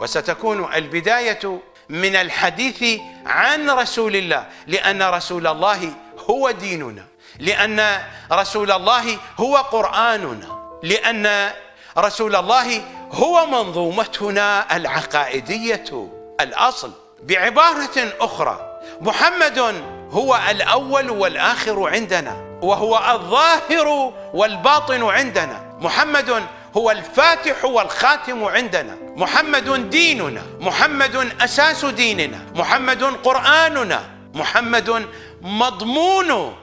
وستكون البداية من الحديث عن رسول الله لأن رسول الله هو ديننا لأن رسول الله هو قرآننا لأن رسول الله هو منظومتنا العقائدية الأصل بعبارة أخرى محمد هو الأول والآخر عندنا وهو الظاهر والباطن عندنا محمد هو الفاتح والخاتم عندنا محمد ديننا محمد اساس ديننا محمد قراننا محمد مضمون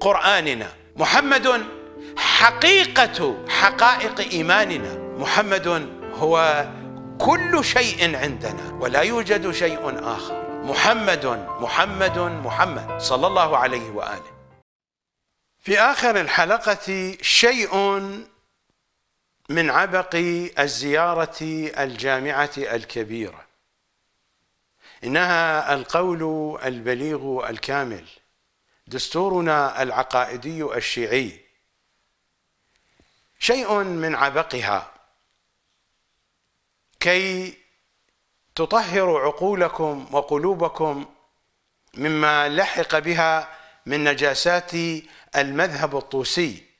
قراننا محمد حقيقه حقائق ايماننا محمد هو كل شيء عندنا ولا يوجد شيء اخر محمد محمد محمد صلى الله عليه واله في اخر الحلقه شيء من عبق الزيارة الجامعة الكبيرة إنها القول البليغ الكامل دستورنا العقائدي الشيعي شيء من عبقها كي تطهر عقولكم وقلوبكم مما لحق بها من نجاسات المذهب الطوسي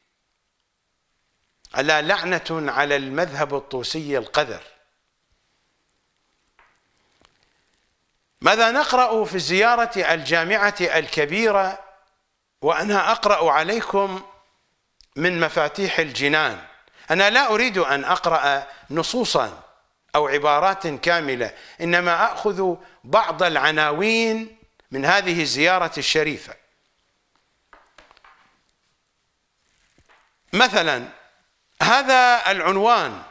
ألا لعنة على المذهب الطوسي القذر ماذا نقرأ في زيارة الجامعة الكبيرة وأنا أقرأ عليكم من مفاتيح الجنان أنا لا أريد أن أقرأ نصوصا أو عبارات كاملة إنما أخذ بعض العناوين من هذه الزيارة الشريفة مثلا هذا العنوان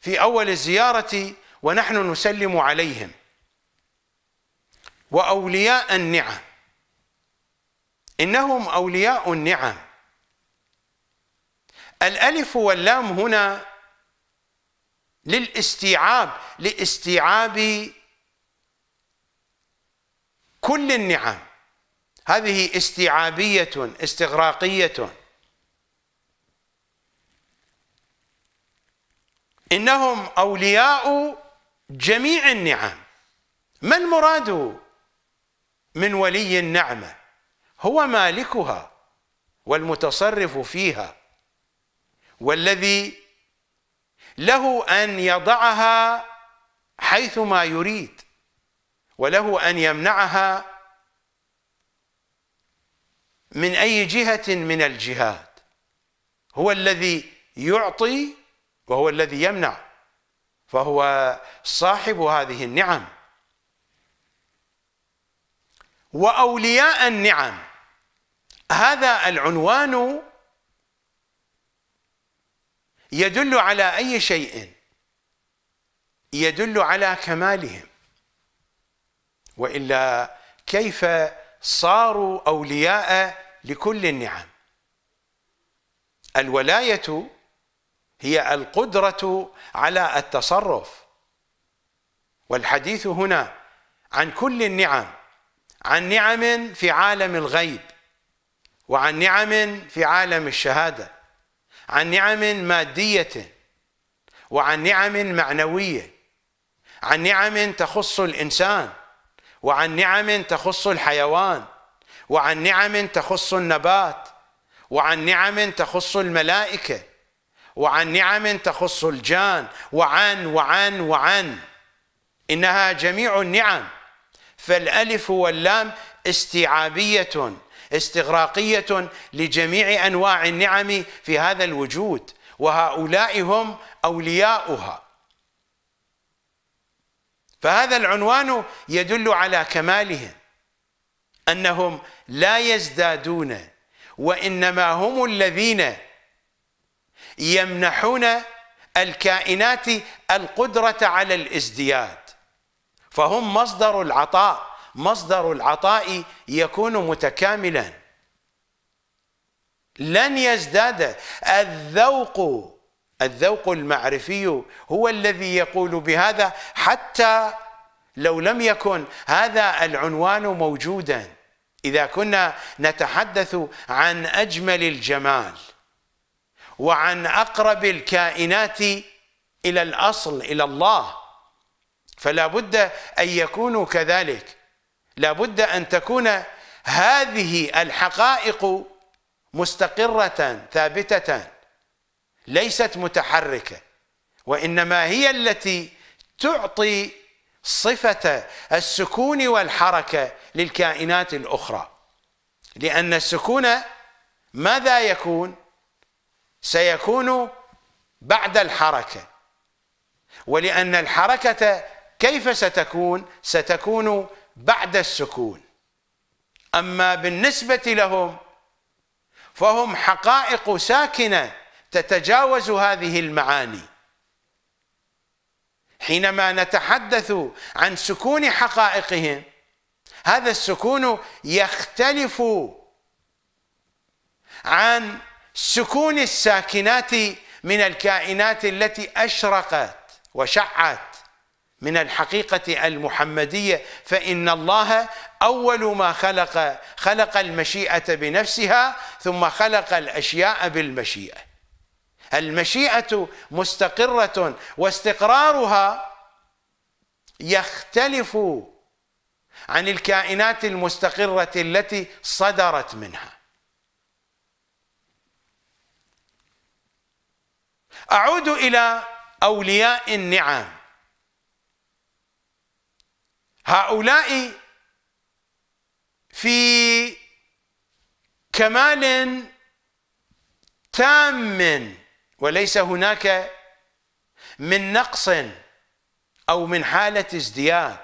في اول الزياره ونحن نسلم عليهم واولياء النعم انهم اولياء النعم الالف واللام هنا للاستيعاب لاستيعاب كل النعم هذه استيعابيه استغراقيه إنهم أولياء جميع النعم ما المراد من ولي النعمة هو مالكها والمتصرف فيها والذي له أن يضعها حيثما يريد وله أن يمنعها من أي جهة من الجهات هو الذي يعطي وهو الذي يمنع فهو صاحب هذه النعم وأولياء النعم هذا العنوان يدل على أي شيء يدل على كمالهم وإلا كيف صاروا أولياء لكل النعم الولاية هي القدرة على التصرف والحديث هنا عن كل النعم عن نعم في عالم الغيب وعن نعم في عالم الشهادة عن نعم مادية وعن نعم معنوية عن نعم تخص الإنسان وعن نعم تخص الحيوان وعن نعم تخص النبات وعن نعم تخص الملائكه وعن نعم تخص الجان وعن وعن وعن إنها جميع النعم فالألف واللام استيعابية استغراقية لجميع أنواع النعم في هذا الوجود وهؤلاء هم أولياؤها فهذا العنوان يدل على كمالهم أنهم لا يزدادون وإنما هم الذين يمنحون الكائنات القدرة على الازدياد فهم مصدر العطاء مصدر العطاء يكون متكاملا لن يزداد الذوق الذوق المعرفي هو الذي يقول بهذا حتى لو لم يكن هذا العنوان موجودا إذا كنا نتحدث عن أجمل الجمال وعن اقرب الكائنات الى الاصل الى الله فلا بد ان يكونوا كذلك لا بد ان تكون هذه الحقائق مستقره ثابته ليست متحركه وانما هي التي تعطي صفه السكون والحركه للكائنات الاخرى لان السكون ماذا يكون سيكون بعد الحركة ولأن الحركة كيف ستكون ستكون بعد السكون أما بالنسبة لهم فهم حقائق ساكنة تتجاوز هذه المعاني حينما نتحدث عن سكون حقائقهم هذا السكون يختلف عن سكون الساكنات من الكائنات التي اشرقت وشعت من الحقيقه المحمديه فان الله اول ما خلق خلق المشيئه بنفسها ثم خلق الاشياء بالمشيئه المشيئه مستقره واستقرارها يختلف عن الكائنات المستقره التي صدرت منها أعود إلى أولياء النعم هؤلاء في كمال تام وليس هناك من نقص أو من حالة ازدياد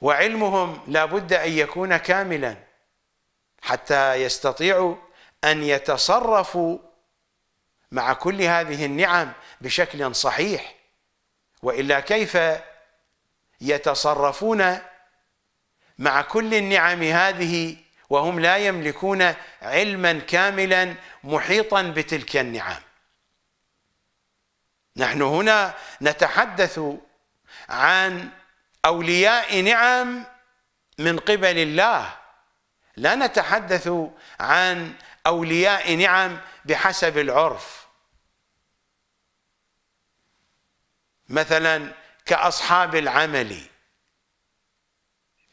وعلمهم لا بد أن يكون كاملا حتى يستطيعوا أن يتصرفوا مع كل هذه النعم بشكل صحيح والا كيف يتصرفون مع كل النعم هذه وهم لا يملكون علما كاملا محيطا بتلك النعم نحن هنا نتحدث عن اولياء نعم من قبل الله لا نتحدث عن اولياء نعم بحسب العرف مثلا كأصحاب العمل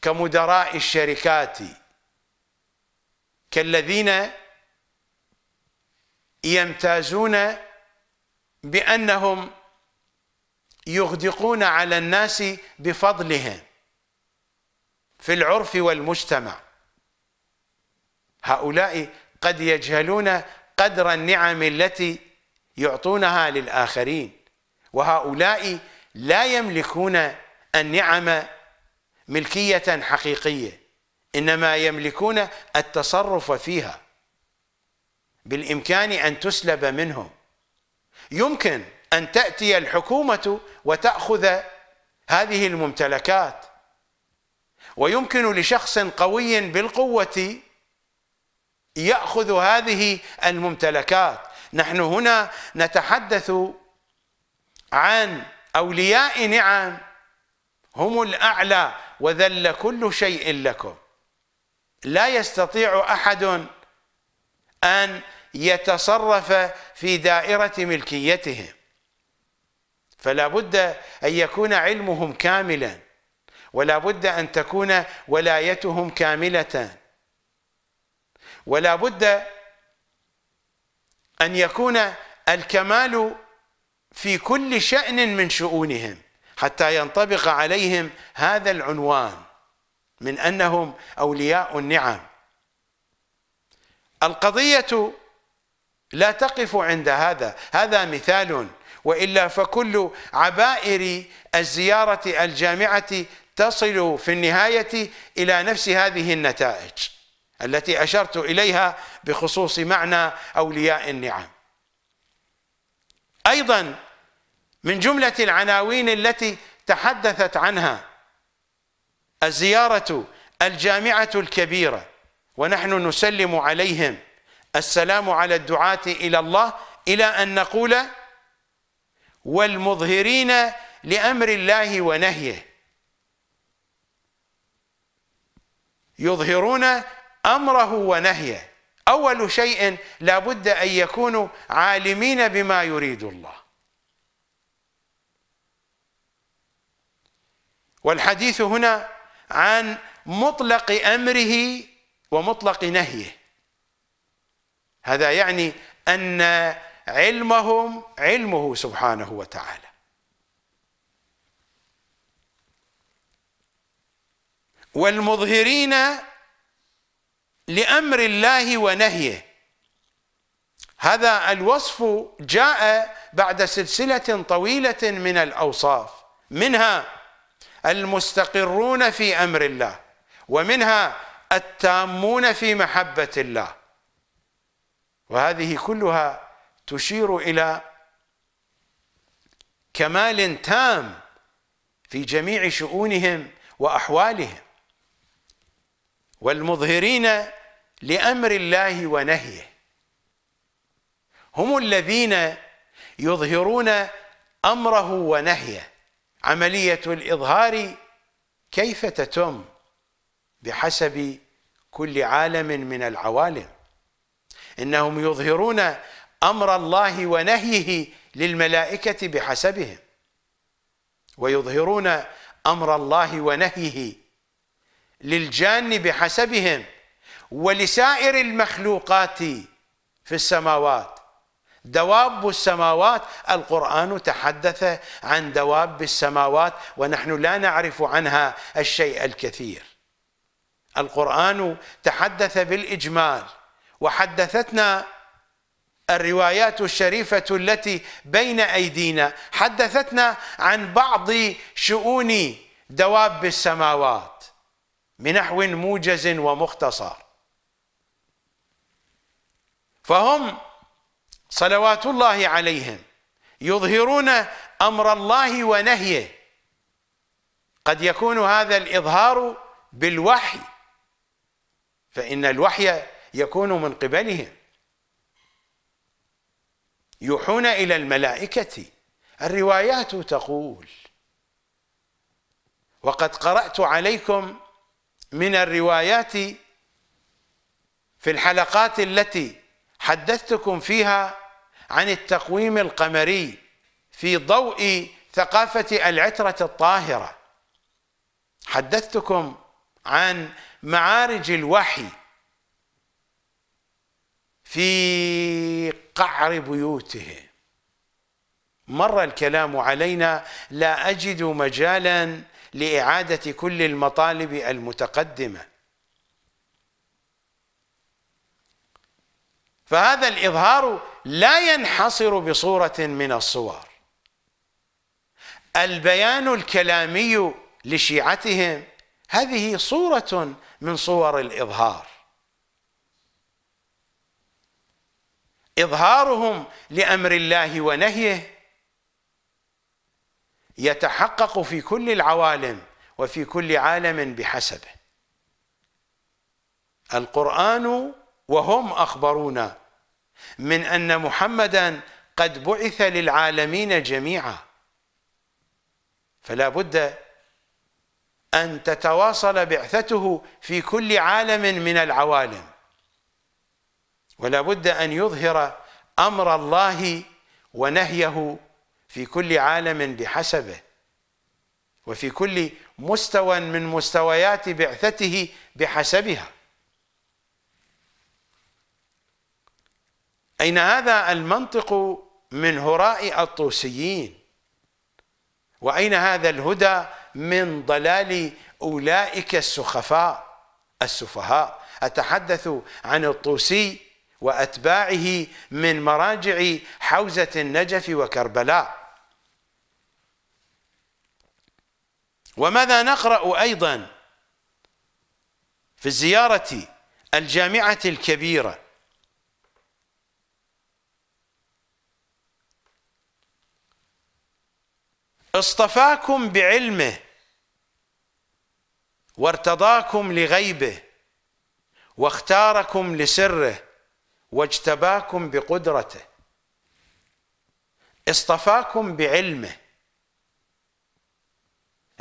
كمدراء الشركات كالذين يمتازون بأنهم يغدقون على الناس بفضلهم في العرف والمجتمع هؤلاء قد يجهلون قدر النعم التي يعطونها للآخرين وهؤلاء لا يملكون النعم ملكية حقيقية إنما يملكون التصرف فيها بالإمكان أن تسلب منهم يمكن أن تأتي الحكومة وتأخذ هذه الممتلكات ويمكن لشخص قوي بالقوة يأخذ هذه الممتلكات نحن هنا نتحدث عن أولياء نعم هم الأعلى وذل كل شيء لكم لا يستطيع أحد أن يتصرف في دائرة ملكيتهم فلا بد أن يكون علمهم كاملا ولا بد أن تكون ولايتهم كاملة ولا بد أن يكون الكمال في كل شأن من شؤونهم حتى ينطبق عليهم هذا العنوان من أنهم أولياء النعم القضية لا تقف عند هذا هذا مثال وإلا فكل عبائر الزيارة الجامعة تصل في النهاية إلى نفس هذه النتائج التي أشرت إليها بخصوص معنى أولياء النعم ايضا من جمله العناوين التي تحدثت عنها الزياره الجامعه الكبيره ونحن نسلم عليهم السلام على الدعاه الى الله الى ان نقول والمظهرين لامر الله ونهيه يظهرون امره ونهيه أول شيء لابد أن يكونوا عالمين بما يريد الله والحديث هنا عن مطلق أمره ومطلق نهيه هذا يعني أن علمهم علمه سبحانه وتعالى والمظهرين لأمر الله ونهيه هذا الوصف جاء بعد سلسلة طويلة من الأوصاف منها المستقرون في أمر الله ومنها التامون في محبة الله وهذه كلها تشير إلى كمال تام في جميع شؤونهم وأحوالهم والمظهرين لامر الله ونهيه هم الذين يظهرون امره ونهيه عمليه الاظهار كيف تتم بحسب كل عالم من العوالم انهم يظهرون امر الله ونهيه للملائكه بحسبهم ويظهرون امر الله ونهيه للجان بحسبهم ولسائر المخلوقات في السماوات دواب السماوات القرآن تحدث عن دواب السماوات ونحن لا نعرف عنها الشيء الكثير القرآن تحدث بالإجمال وحدثتنا الروايات الشريفة التي بين أيدينا حدثتنا عن بعض شؤون دواب السماوات بنحو موجز ومختصر فهم صلوات الله عليهم يظهرون امر الله ونهيه قد يكون هذا الاظهار بالوحي فان الوحي يكون من قبلهم يوحون الى الملائكه الروايات تقول وقد قرات عليكم من الروايات في الحلقات التي حدثتكم فيها عن التقويم القمري في ضوء ثقافة العترة الطاهرة حدثتكم عن معارج الوحي في قعر بيوته مر الكلام علينا لا أجد مجالا لإعادة كل المطالب المتقدمة فهذا الإظهار لا ينحصر بصورة من الصور البيان الكلامي لشيعتهم هذه صورة من صور الإظهار إظهارهم لأمر الله ونهيه يتحقق في كل العوالم وفي كل عالم بحسبه القرآن وهم أخبرونا من أن محمدا قد بعث للعالمين جميعا فلا بد أن تتواصل بعثته في كل عالم من العوالم ولا بد أن يظهر أمر الله ونهيه في كل عالم بحسبه وفي كل مستوى من مستويات بعثته بحسبها أين هذا المنطق من هراء الطوسيين وأين هذا الهدى من ضلال أولئك السخفاء السفهاء أتحدث عن الطوسي وأتباعه من مراجع حوزة النجف وكربلاء وماذا نقرأ أيضا في زيارة الجامعة الكبيرة اصطفاكم بعلمه وارتضاكم لغيبه واختاركم لسره واجتباكم بقدرته اصطفاكم بعلمه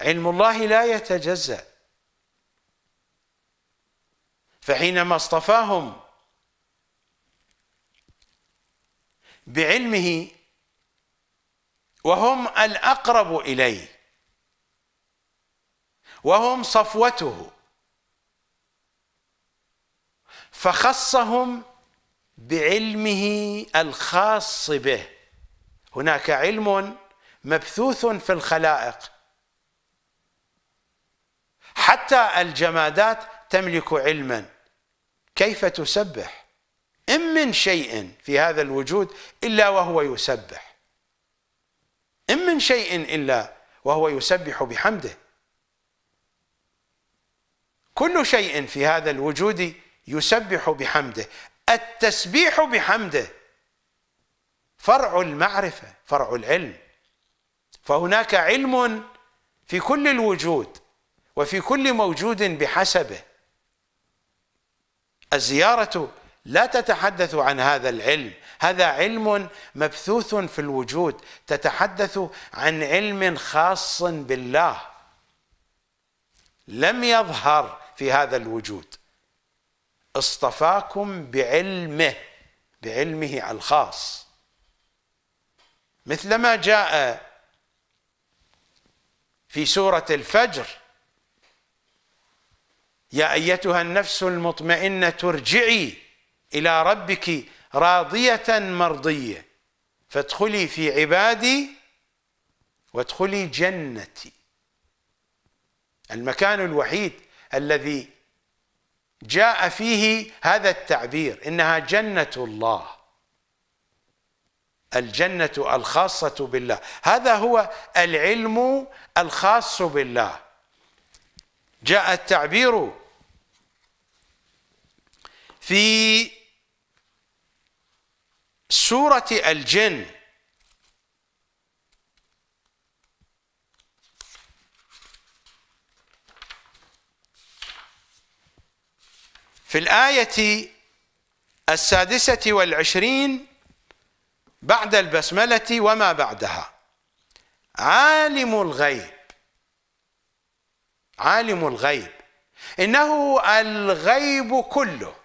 علم الله لا يتجزأ فحينما اصطفاهم بعلمه وهم الأقرب إليه وهم صفوته فخصهم بعلمه الخاص به هناك علم مبثوث في الخلائق حتى الجمادات تملك علما كيف تسبح إن من شيء في هذا الوجود إلا وهو يسبح إن من شيء إلا وهو يسبح بحمده كل شيء في هذا الوجود يسبح بحمده التسبيح بحمده فرع المعرفة فرع العلم فهناك علم في كل الوجود وفي كل موجود بحسبه الزيارة لا تتحدث عن هذا العلم هذا علم مبثوث في الوجود تتحدث عن علم خاص بالله لم يظهر في هذا الوجود اصطفاكم بعلمه بعلمه الخاص مثلما جاء في سورة الفجر يا ايتها النفس المطمئنه ارجعي الى ربك راضيه مرضيه فادخلي في عبادي وادخلي جنتي المكان الوحيد الذي جاء فيه هذا التعبير انها جنه الله الجنه الخاصه بالله هذا هو العلم الخاص بالله جاء التعبير في سورة الجن في الآية السادسة والعشرين بعد البسملة وما بعدها عالم الغيب عالم الغيب إنه الغيب كله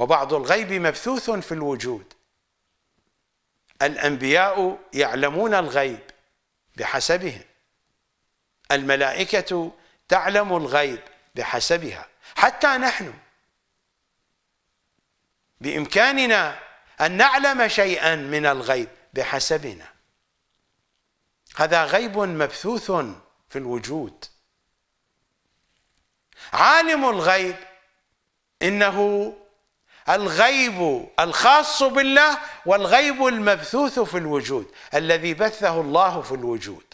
وبعض الغيب مبثوث في الوجود الأنبياء يعلمون الغيب بحسبهم الملائكة تعلم الغيب بحسبها حتى نحن بإمكاننا أن نعلم شيئا من الغيب بحسبنا هذا غيب مبثوث في الوجود عالم الغيب إنه الغيب الخاص بالله والغيب المبثوث في الوجود الذي بثه الله في الوجود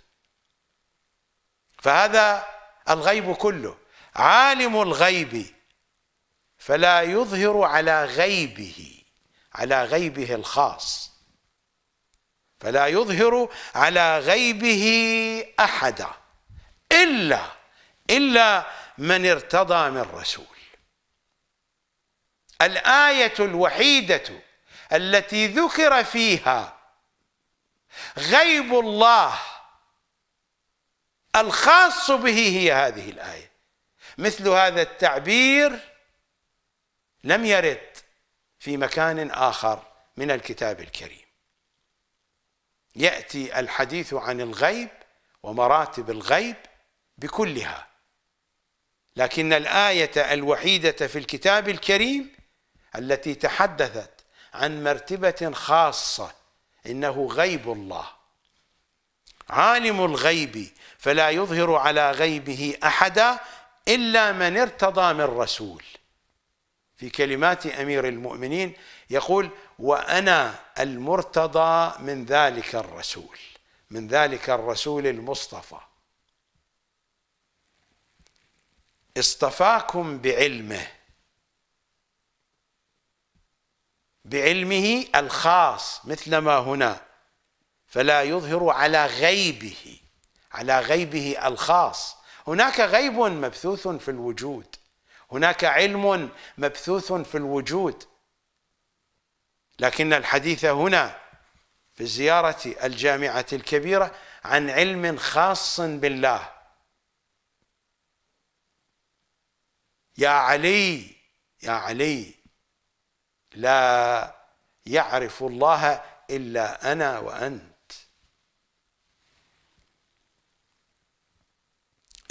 فهذا الغيب كله عالم الغيب فلا يظهر على غيبه على غيبه الخاص فلا يظهر على غيبه احدا الا الا من ارتضى من رسول الآية الوحيدة التي ذكر فيها غيب الله الخاص به هي هذه الآية مثل هذا التعبير لم يرد في مكان آخر من الكتاب الكريم يأتي الحديث عن الغيب ومراتب الغيب بكلها لكن الآية الوحيدة في الكتاب الكريم التي تحدثت عن مرتبة خاصة إنه غيب الله عالم الغيب فلا يظهر على غيبه أحدا إلا من ارتضى من رسول في كلمات أمير المؤمنين يقول وأنا المرتضى من ذلك الرسول من ذلك الرسول المصطفى اصطفاكم بعلمه بعلمه الخاص مثلما هنا فلا يظهر على غيبه على غيبه الخاص هناك غيب مبثوث في الوجود هناك علم مبثوث في الوجود لكن الحديث هنا في زيارة الجامعة الكبيرة عن علم خاص بالله يا علي يا علي لا يعرف الله إلا أنا وأنت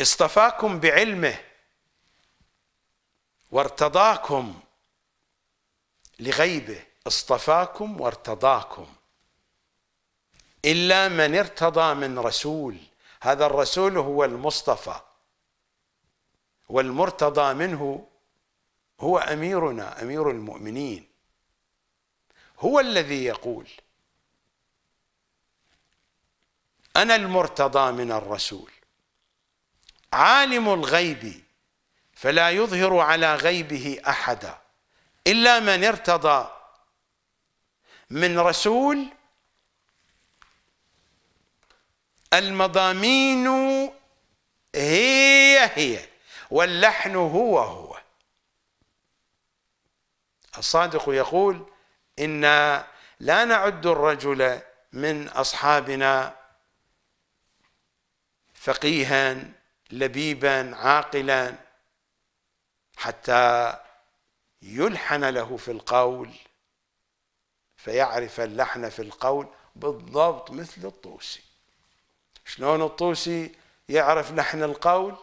اصطفاكم بعلمه وارتضاكم لغيبه اصطفاكم وارتضاكم إلا من ارتضى من رسول هذا الرسول هو المصطفى والمرتضى منه هو أميرنا أمير المؤمنين هو الذي يقول أنا المرتضى من الرسول عالم الغيب فلا يظهر على غيبه أحدا إلا من ارتضى من رسول المضامين هي هي واللحن هو هو الصادق يقول إنا لا نعد الرجل من أصحابنا فقيها لبيبا عاقلا حتى يلحن له في القول فيعرف اللحن في القول بالضبط مثل الطوسي شلون الطوسي يعرف لحن القول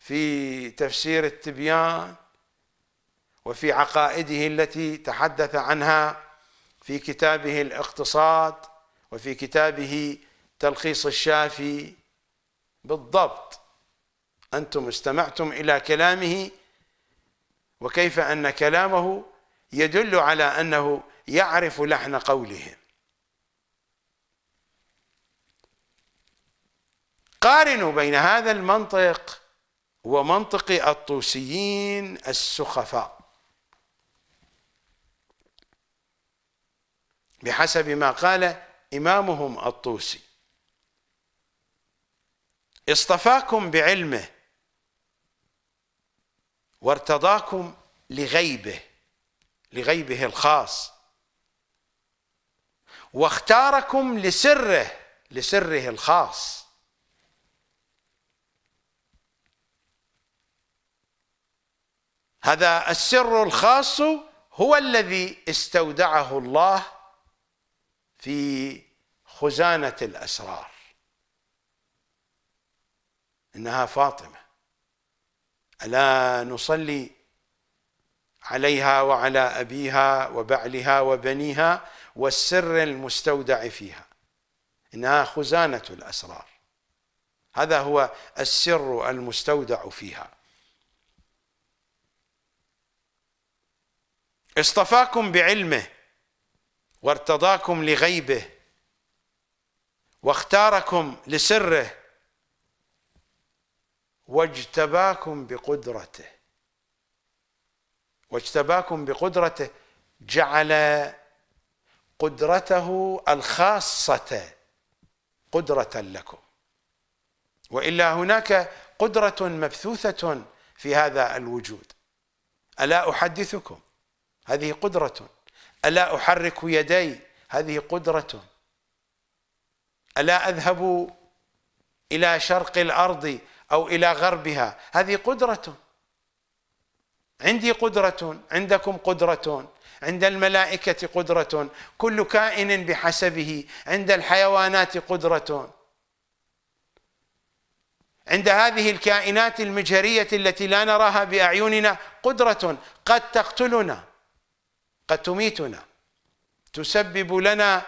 في تفسير التبيان وفي عقائده التي تحدث عنها في كتابه الاقتصاد وفي كتابه تلخيص الشافي بالضبط انتم استمعتم الى كلامه وكيف ان كلامه يدل على انه يعرف لحن قولهم قارنوا بين هذا المنطق ومنطق الطوسيين السخفاء بحسب ما قال إمامهم الطوسي اصطفاكم بعلمه وارتضاكم لغيبه لغيبه الخاص واختاركم لسره لسره الخاص هذا السر الخاص هو الذي استودعه الله في خزانة الأسرار إنها فاطمة ألا نصلي عليها وعلى أبيها وبعلها وبنيها والسر المستودع فيها إنها خزانة الأسرار هذا هو السر المستودع فيها اصطفاكم بعلمه وارتضاكم لغيبه واختاركم لسره واجتباكم بقدرته واجتباكم بقدرته جعل قدرته الخاصة قدرة لكم وإلا هناك قدرة مبثوثة في هذا الوجود ألا أحدثكم هذه قدرة ألا أحرك يدي هذه قدرة ألا أذهب إلى شرق الأرض أو إلى غربها هذه قدرة عندي قدرة عندكم قدرة عند الملائكة قدرة كل كائن بحسبه عند الحيوانات قدرة عند هذه الكائنات المجهرية التي لا نراها بأعيننا قدرة قد تقتلنا قد تميتنا تسبب لنا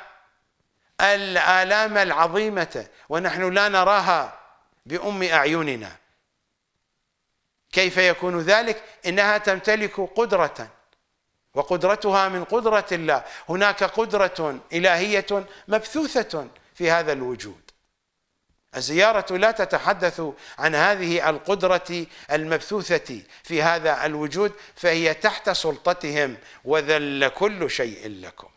الآلام العظيمة ونحن لا نراها بأم أعيننا كيف يكون ذلك؟ إنها تمتلك قدرة وقدرتها من قدرة الله هناك قدرة إلهية مبثوثة في هذا الوجود الزيارة لا تتحدث عن هذه القدرة المبثوثة في هذا الوجود فهي تحت سلطتهم وذل كل شيء لكم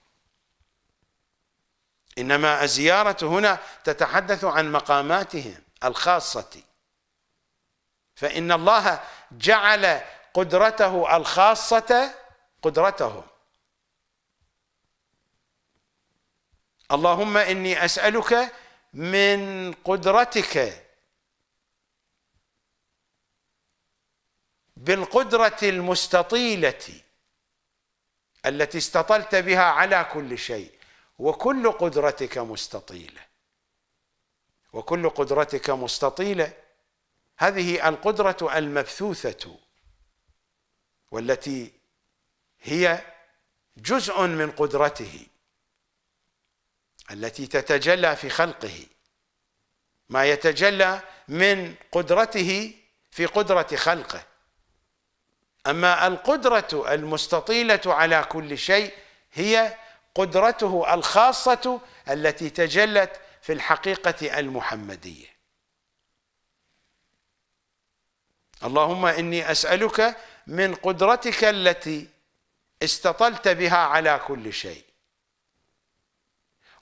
إنما الزيارة هنا تتحدث عن مقاماتهم الخاصة فإن الله جعل قدرته الخاصة قدرتهم اللهم إني أسألك من قدرتك بالقدرة المستطيلة التي استطلت بها على كل شيء وكل قدرتك مستطيلة وكل قدرتك مستطيلة هذه القدرة المبثوثة والتي هي جزء من قدرته التي تتجلى في خلقه ما يتجلى من قدرته في قدرة خلقه أما القدرة المستطيلة على كل شيء هي قدرته الخاصة التي تجلت في الحقيقة المحمدية اللهم إني أسألك من قدرتك التي استطلت بها على كل شيء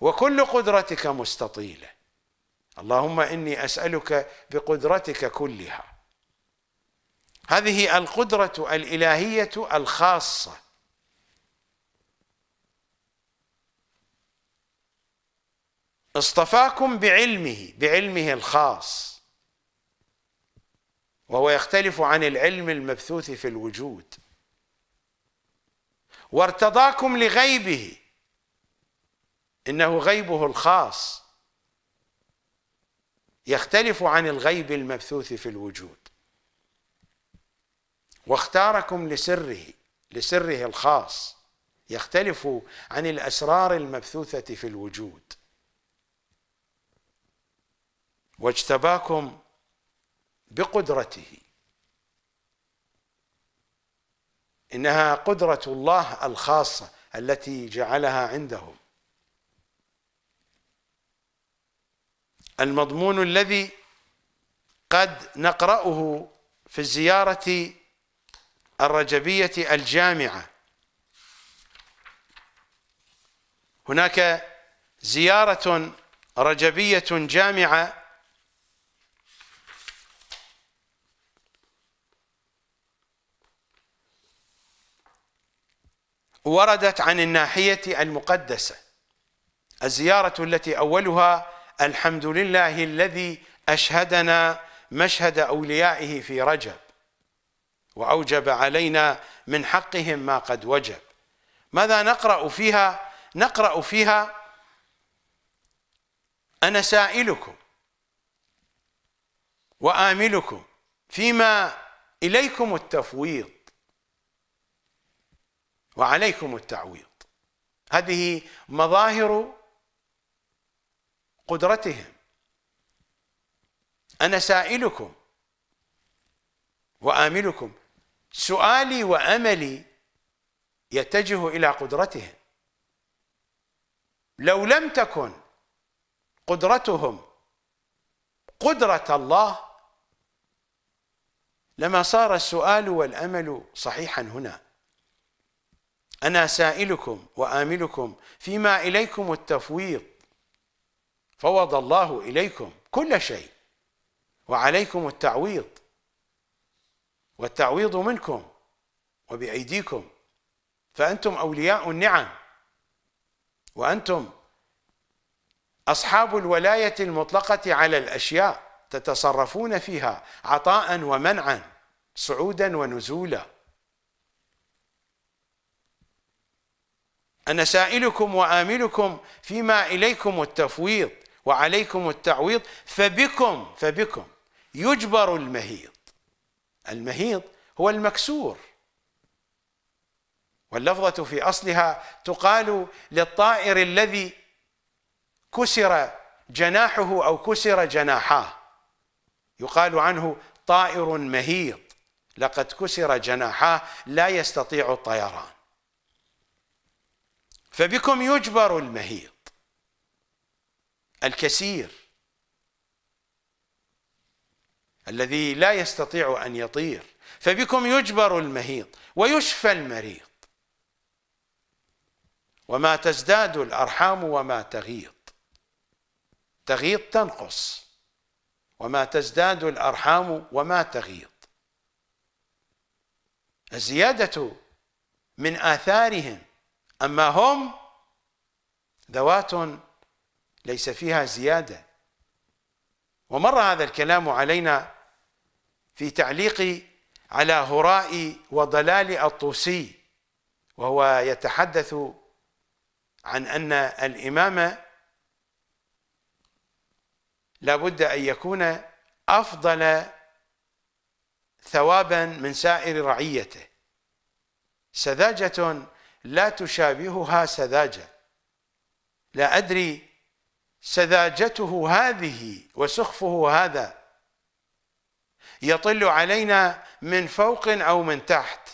وكل قدرتك مستطيله اللهم اني اسالك بقدرتك كلها هذه القدره الالهيه الخاصه اصطفاكم بعلمه بعلمه الخاص وهو يختلف عن العلم المبثوث في الوجود وارتضاكم لغيبه انه غيبه الخاص يختلف عن الغيب المبثوث في الوجود واختاركم لسره لسره الخاص يختلف عن الاسرار المبثوثه في الوجود واجتباكم بقدرته انها قدره الله الخاصه التي جعلها عندهم المضمون الذي قد نقرأه في الزيارة الرجبية الجامعة هناك زيارة رجبية جامعة وردت عن الناحية المقدسة الزيارة التي أولها الحمد لله الذي أشهدنا مشهد أوليائه في رجب وأوجب علينا من حقهم ما قد وجب ماذا نقرأ فيها؟ نقرأ فيها أنا سائلكم وآملكم فيما إليكم التفويض وعليكم التعويض هذه مظاهر قدرتهم أنا سائلكم وآملكم سؤالي وأملي يتجه إلى قدرتهم لو لم تكن قدرتهم قدرة الله لما صار السؤال والأمل صحيحا هنا أنا سائلكم وآملكم فيما إليكم التفويض فوض الله اليكم كل شيء وعليكم التعويض والتعويض منكم وبايديكم فانتم اولياء النعم وانتم اصحاب الولايه المطلقه على الاشياء تتصرفون فيها عطاء ومنعا صعودا ونزولا انا سائلكم واملكم فيما اليكم التفويض وعليكم التعويض فبكم فبكم يجبر المهيض المهيض هو المكسور واللفظة في أصلها تقال للطائر الذي كسر جناحه أو كسر جناحاه يقال عنه طائر مهيض لقد كسر جناحاه لا يستطيع الطيران فبكم يجبر المهيض الكسير الذي لا يستطيع ان يطير فبكم يجبر المهيط ويشفى المريض وما تزداد الارحام وما تغيض تغيض تنقص وما تزداد الارحام وما تغيض الزياده من اثارهم اما هم ذوات ليس فيها زيادة ومر هذا الكلام علينا في تعليق على هراء وضلال الطوسي وهو يتحدث عن أن الإمام لابد أن يكون أفضل ثوابا من سائر رعيته سذاجة لا تشابهها سذاجة لا أدري سذاجته هذه وسخفه هذا يطل علينا من فوق او من تحت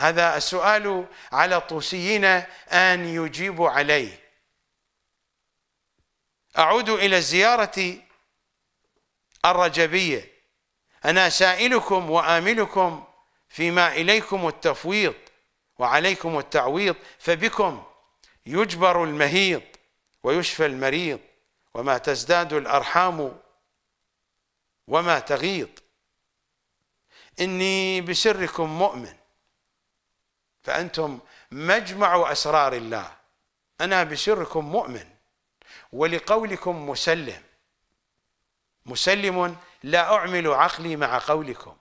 هذا السؤال على الطوسيين ان يجيبوا عليه اعود الى الزياره الرجبيه انا سائلكم واملكم فيما اليكم التفويض وعليكم التعويض فبكم يجبر المهيض ويشفى المريض وما تزداد الارحام وما تغيض اني بسركم مؤمن فانتم مجمع اسرار الله انا بسركم مؤمن ولقولكم مسلم مسلم لا اعمل عقلي مع قولكم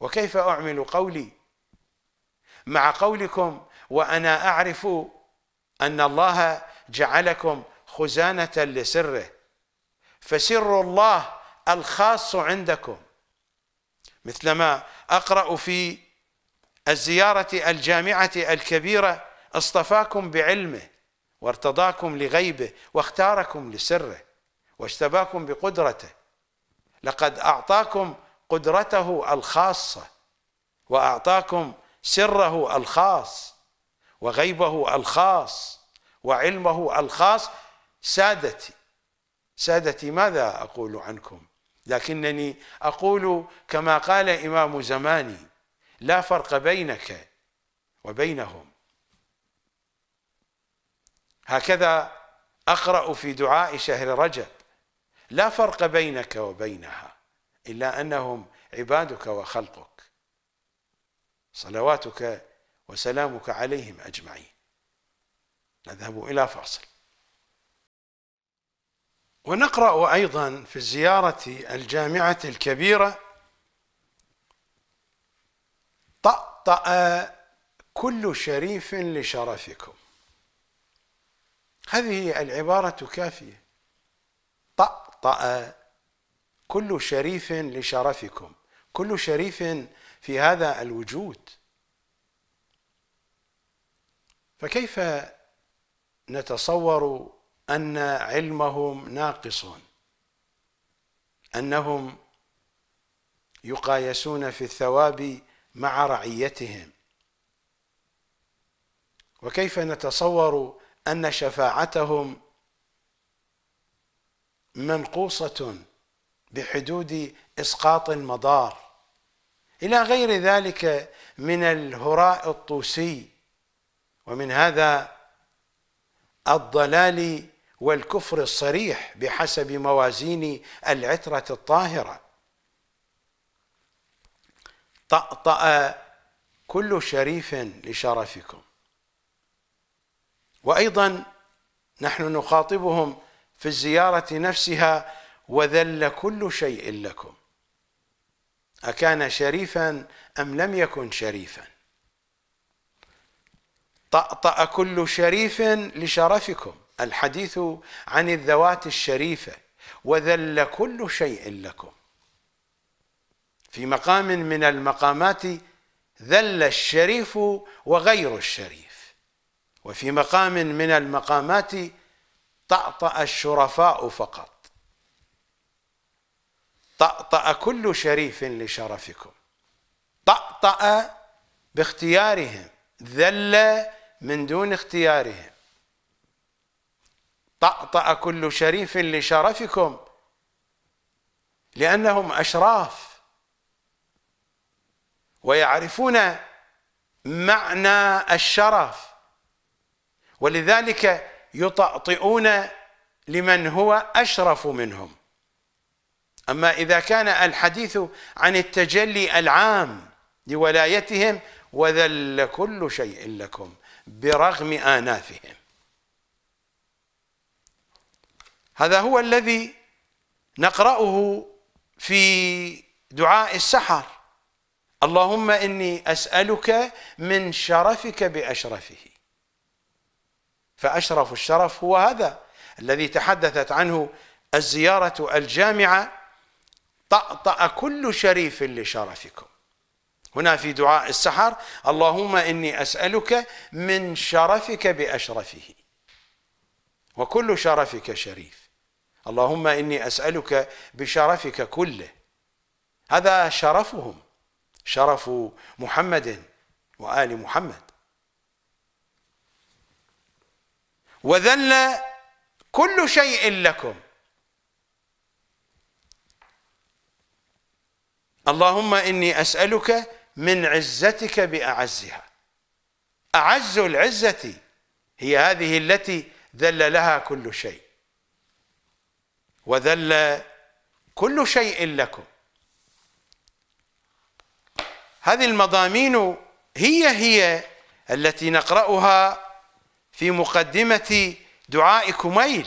وكيف اعمل قولي مع قولكم وانا اعرف ان الله جعلكم خزانة لسره فسر الله الخاص عندكم مثلما أقرأ في الزيارة الجامعة الكبيرة اصطفاكم بعلمه وارتضاكم لغيبه واختاركم لسره واجتباكم بقدرته لقد أعطاكم قدرته الخاصة وأعطاكم سره الخاص وغيبه الخاص وعلمه الخاص سادتي سادتي ماذا أقول عنكم لكنني أقول كما قال إمام زماني لا فرق بينك وبينهم هكذا أقرأ في دعاء شهر رجب لا فرق بينك وبينها إلا أنهم عبادك وخلقك صلواتك وسلامك عليهم أجمعين نذهب إلى فاصل ونقرأ أيضا في زيارة الجامعة الكبيرة طأطأ كل شريف لشرفكم هذه العبارة كافية طأطأ كل شريف لشرفكم كل شريف في هذا الوجود فكيف نتصور أن علمهم ناقص أنهم يقايسون في الثواب مع رعيتهم وكيف نتصور أن شفاعتهم منقوصة بحدود إسقاط المضار إلى غير ذلك من الهراء الطوسي ومن هذا الضلال والكفر الصريح بحسب موازين العترة الطاهرة طأطأ كل شريف لشرفكم وأيضا نحن نخاطبهم في الزيارة نفسها وذل كل شيء لكم أكان شريفا أم لم يكن شريفا طأطأ كل شريف لشرفكم الحديث عن الذوات الشريفة وذل كل شيء لكم في مقام من المقامات ذل الشريف وغير الشريف وفي مقام من المقامات طأطأ الشرفاء فقط طأطأ كل شريف لشرفكم طأطأ باختيارهم ذل من دون اختيارهم طأطأ كل شريف لشرفكم لأنهم أشراف ويعرفون معنى الشرف ولذلك يطأطئون لمن هو أشرف منهم أما إذا كان الحديث عن التجلي العام لولايتهم وذل كل شيء لكم برغم آنافهم هذا هو الذي نقرأه في دعاء السحر اللهم إني أسألك من شرفك بأشرفه فأشرف الشرف هو هذا الذي تحدثت عنه الزيارة الجامعة طأطأ كل شريف لشرفكم هنا في دعاء السحر اللهم إني أسألك من شرفك بأشرفه وكل شرفك شريف اللهم إني أسألك بشرفك كله هذا شرفهم شرف محمد وآل محمد وذل كل شيء لكم اللهم إني أسألك من عزتك بأعزها أعز العزة هي هذه التي ذل لها كل شيء وذل كل شيء لكم هذه المضامين هي هي التي نقرأها في مقدمة دعاء كميل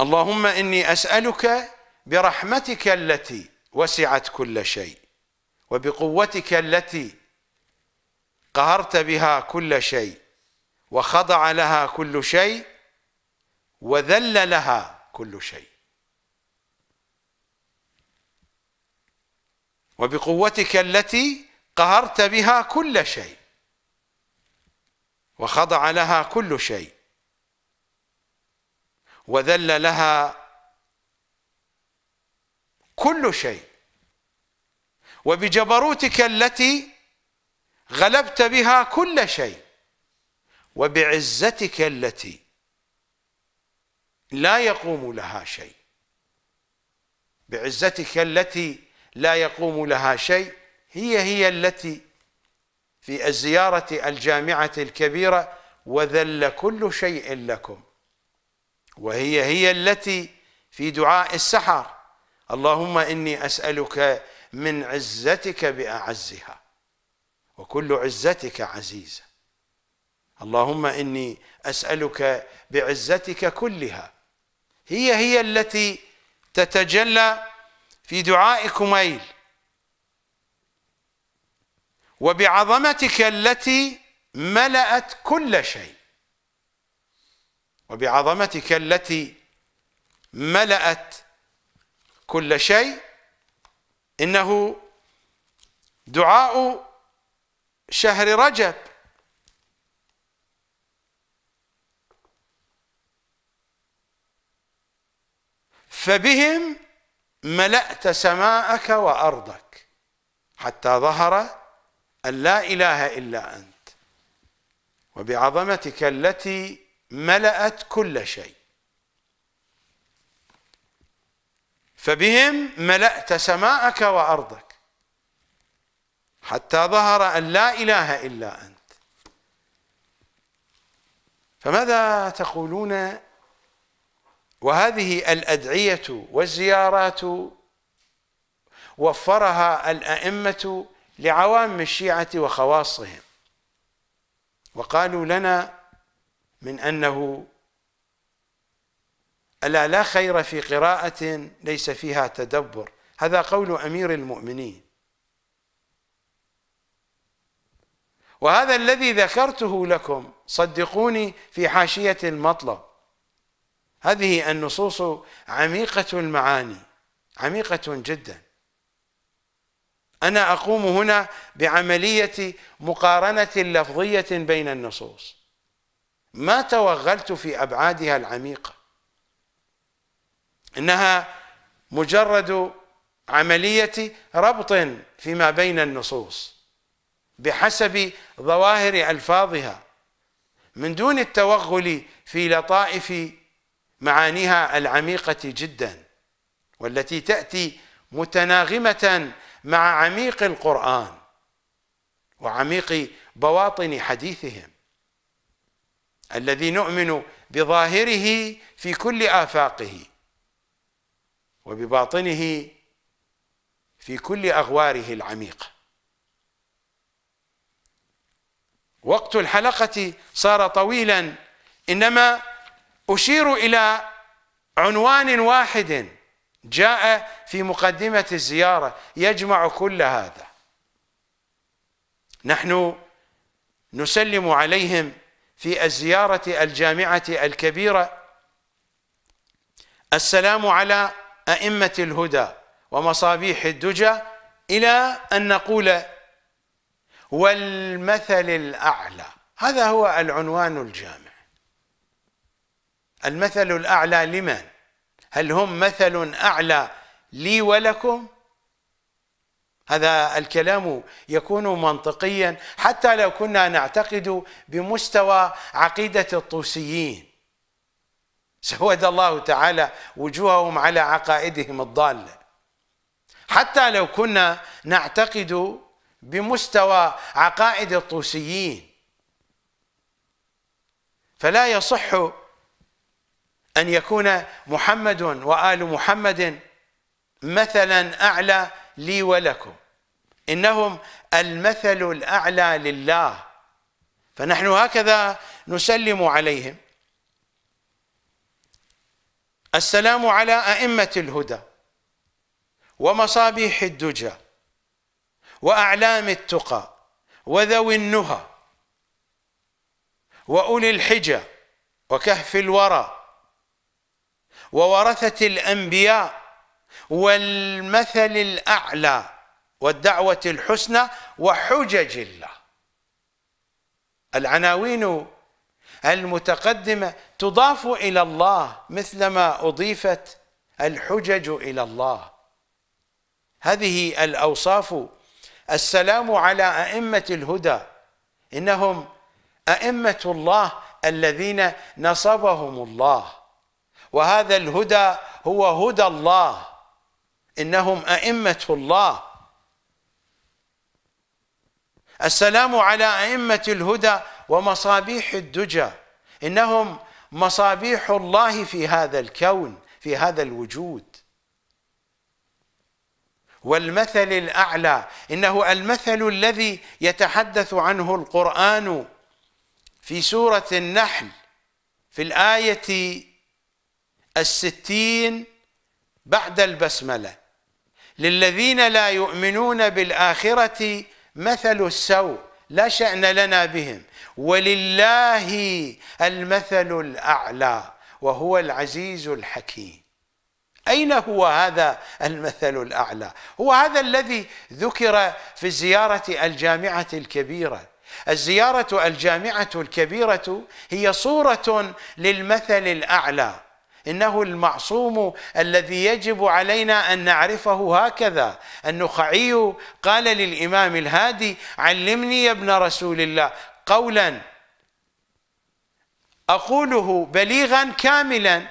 اللهم إني أسألك برحمتك التي وسعت كل شيء وبقوتك التي قهرت بها كل شيء وخضع لها كل شيء وذل لها كل شيء وبقوتك التي قهرت بها كل شيء وخضع لها كل شيء وذل لها كل شيء وبجبروتك التي غلبت بها كل شيء وبعزتك التي لا يقوم لها شيء بعزتك التي لا يقوم لها شيء هي هي التي في الزيارة الجامعة الكبيرة وذل كل شيء لكم وهي هي التي في دعاء السحر اللهم إني أسألك من عزتك بأعزها وكل عزتك عزيزة اللهم إني أسألك بعزتك كلها هي هي التي تتجلى في دعاء كميل وبعظمتك التي ملأت كل شيء وبعظمتك التي ملأت كل شيء إنه دعاء شهر رجب فبهم ملأت سماءك وأرضك حتى ظهر أن لا إله إلا أنت وبعظمتك التي ملأت كل شيء فبهم ملأت سماءك وأرضك حتى ظهر أن لا إله إلا أنت فماذا تقولون وهذه الأدعية والزيارات وفرها الأئمة لعوام الشيعة وخواصهم وقالوا لنا من أنه ألا لا خير في قراءة ليس فيها تدبر هذا قول أمير المؤمنين وهذا الذي ذكرته لكم صدقوني في حاشية المطلب هذه النصوص عميقة المعاني عميقة جدا أنا أقوم هنا بعملية مقارنة لفظية بين النصوص ما توغلت في ابعادها العميقه انها مجرد عمليه ربط فيما بين النصوص بحسب ظواهر الفاظها من دون التوغل في لطائف معانيها العميقه جدا والتي تاتي متناغمه مع عميق القران وعميق بواطن حديثهم الذي نؤمن بظاهره في كل آفاقه وبباطنه في كل أغواره العميقة وقت الحلقة صار طويلا إنما أشير إلى عنوان واحد جاء في مقدمة الزيارة يجمع كل هذا نحن نسلم عليهم في الزيارة الجامعة الكبيرة السلام على أئمة الهدى ومصابيح الدجى إلى أن نقول والمثل الأعلى هذا هو العنوان الجامع المثل الأعلى لمن؟ هل هم مثل أعلى لي ولكم؟ هذا الكلام يكون منطقيا حتى لو كنا نعتقد بمستوى عقيدة الطوسيين سود الله تعالى وجوههم على عقائدهم الضالة حتى لو كنا نعتقد بمستوى عقائد الطوسيين فلا يصح أن يكون محمد وآل محمد مثلا أعلى لي ولكم إنهم المثل الأعلى لله فنحن هكذا نسلم عليهم السلام على أئمة الهدى ومصابيح الدجى وأعلام التقى وذوي النهى وأولي الحجة وكهف الورى وورثة الأنبياء والمثل الأعلى والدعوة الحسنى وحجج الله العناوين المتقدمة تضاف إلى الله مثلما أضيفت الحجج إلى الله هذه الأوصاف السلام على أئمة الهدى إنهم أئمة الله الذين نصبهم الله وهذا الهدى هو هدى الله إنهم أئمة الله السلام على أئمة الهدى ومصابيح الدجى إنهم مصابيح الله في هذا الكون في هذا الوجود والمثل الأعلى إنه المثل الذي يتحدث عنه القرآن في سورة النحل في الآية الستين بعد البسملة للذين لا يؤمنون بالآخرة مثل السوء لا شأن لنا بهم ولله المثل الأعلى وهو العزيز الحكيم أين هو هذا المثل الأعلى هو هذا الذي ذكر في الزيارة الجامعة الكبيرة الزيارة الجامعة الكبيرة هي صورة للمثل الأعلى انه المعصوم الذي يجب علينا ان نعرفه هكذا النخعي قال للامام الهادي علمني يا ابن رسول الله قولا اقوله بليغا كاملا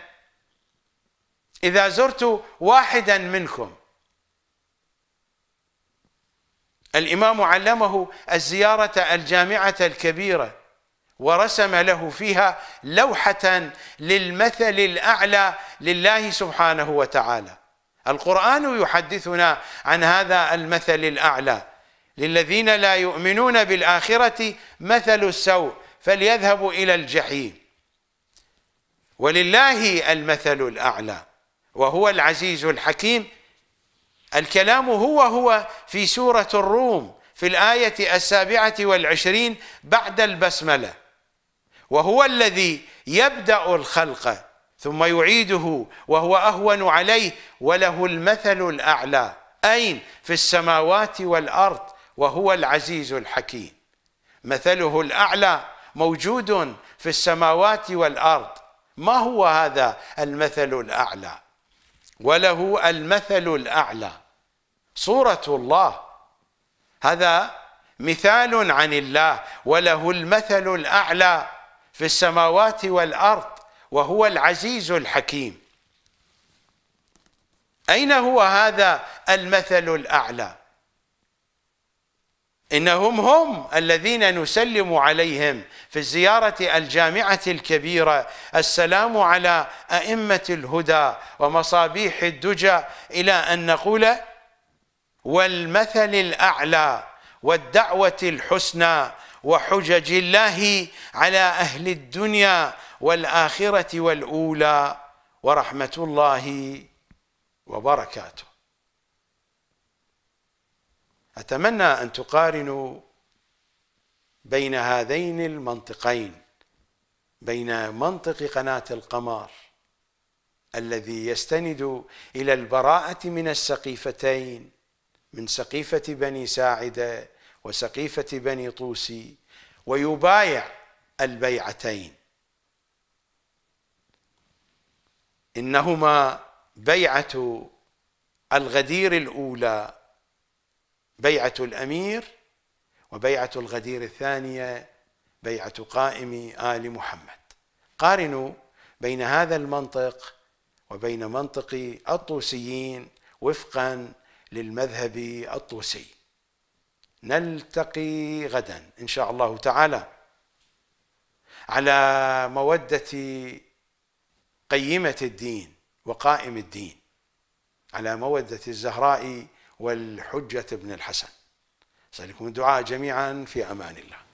اذا زرت واحدا منكم الامام علمه الزياره الجامعه الكبيره ورسم له فيها لوحة للمثل الأعلى لله سبحانه وتعالى القرآن يحدثنا عن هذا المثل الأعلى للذين لا يؤمنون بالآخرة مثل السوء فليذهبوا إلى الجحيم ولله المثل الأعلى وهو العزيز الحكيم الكلام هو هو في سورة الروم في الآية السابعة والعشرين بعد البسملة وهو الذي يبدأ الخلق ثم يعيده وهو أهون عليه وله المثل الأعلى أين في السماوات والأرض وهو العزيز الحكيم مثله الأعلى موجود في السماوات والأرض ما هو هذا المثل الأعلى وله المثل الأعلى صورة الله هذا مثال عن الله وله المثل الأعلى في السماوات والارض وهو العزيز الحكيم اين هو هذا المثل الاعلى انهم هم الذين نسلم عليهم في الزياره الجامعه الكبيره السلام على ائمه الهدى ومصابيح الدجى الى ان نقول والمثل الاعلى والدعوه الحسنى وحجج الله على أهل الدنيا والآخرة والأولى ورحمة الله وبركاته أتمنى أن تقارنوا بين هذين المنطقين بين منطق قناة القمر الذي يستند إلى البراءة من السقيفتين من سقيفة بني ساعدة وسقيفة بني طوسي ويبايع البيعتين إنهما بيعة الغدير الأولى بيعة الأمير وبيعة الغدير الثانية بيعة قائم آل محمد قارنوا بين هذا المنطق وبين منطق الطوسيين وفقا للمذهب الطوسي نلتقي غدا ان شاء الله تعالى على موده قيمه الدين وقائم الدين على موده الزهراء والحجه بن الحسن اسالكم الدعاء جميعا في امان الله